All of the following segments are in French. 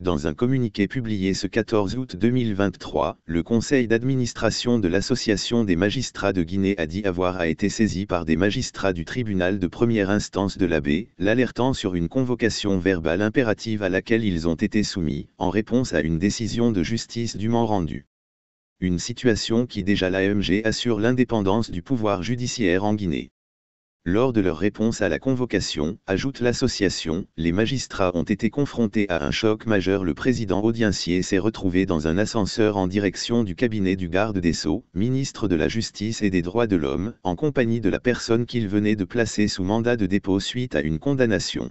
Dans un communiqué publié ce 14 août 2023, le conseil d'administration de l'Association des magistrats de Guinée a dit avoir été saisi par des magistrats du tribunal de première instance de l'abbé, l'alertant sur une convocation verbale impérative à laquelle ils ont été soumis, en réponse à une décision de justice dûment rendue. Une situation qui déjà l'AMG assure l'indépendance du pouvoir judiciaire en Guinée. Lors de leur réponse à la convocation, ajoute l'association, les magistrats ont été confrontés à un choc majeur. Le président Audiencier s'est retrouvé dans un ascenseur en direction du cabinet du garde des Sceaux, ministre de la Justice et des Droits de l'Homme, en compagnie de la personne qu'il venait de placer sous mandat de dépôt suite à une condamnation.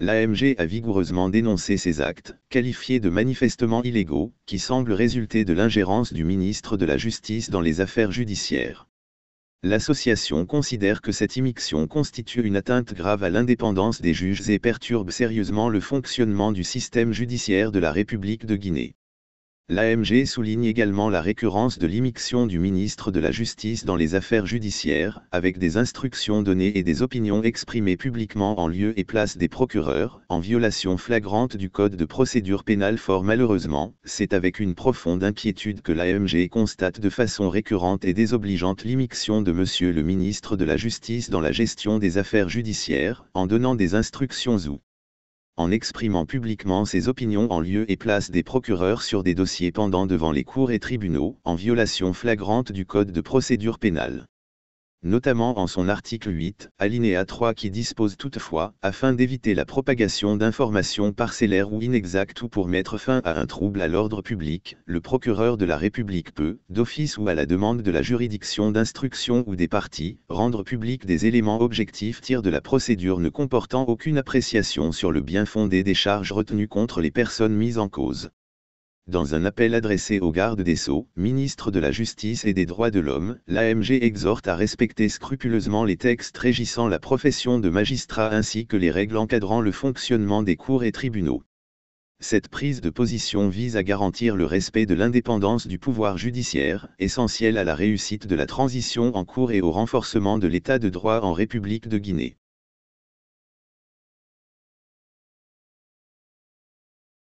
L'AMG a vigoureusement dénoncé ces actes, qualifiés de manifestement illégaux, qui semblent résulter de l'ingérence du ministre de la Justice dans les affaires judiciaires. L'association considère que cette immixtion constitue une atteinte grave à l'indépendance des juges et perturbe sérieusement le fonctionnement du système judiciaire de la République de Guinée. L'AMG souligne également la récurrence de l'immixion du ministre de la Justice dans les affaires judiciaires, avec des instructions données et des opinions exprimées publiquement en lieu et place des procureurs, en violation flagrante du Code de procédure pénale fort malheureusement, c'est avec une profonde inquiétude que l'AMG constate de façon récurrente et désobligeante l'immixion de M. le ministre de la Justice dans la gestion des affaires judiciaires, en donnant des instructions ou en exprimant publiquement ses opinions en lieu et place des procureurs sur des dossiers pendant devant les cours et tribunaux, en violation flagrante du Code de procédure pénale notamment en son article 8, alinéa 3 qui dispose toutefois, afin d'éviter la propagation d'informations parcellaires ou inexactes ou pour mettre fin à un trouble à l'ordre public, le procureur de la République peut, d'office ou à la demande de la juridiction d'instruction ou des parties, rendre public des éléments objectifs tirés de la procédure ne comportant aucune appréciation sur le bien fondé des charges retenues contre les personnes mises en cause. Dans un appel adressé au garde des Sceaux, ministre de la Justice et des Droits de l'Homme, l'AMG exhorte à respecter scrupuleusement les textes régissant la profession de magistrat ainsi que les règles encadrant le fonctionnement des cours et tribunaux. Cette prise de position vise à garantir le respect de l'indépendance du pouvoir judiciaire, essentiel à la réussite de la transition en cours et au renforcement de l'état de droit en République de Guinée.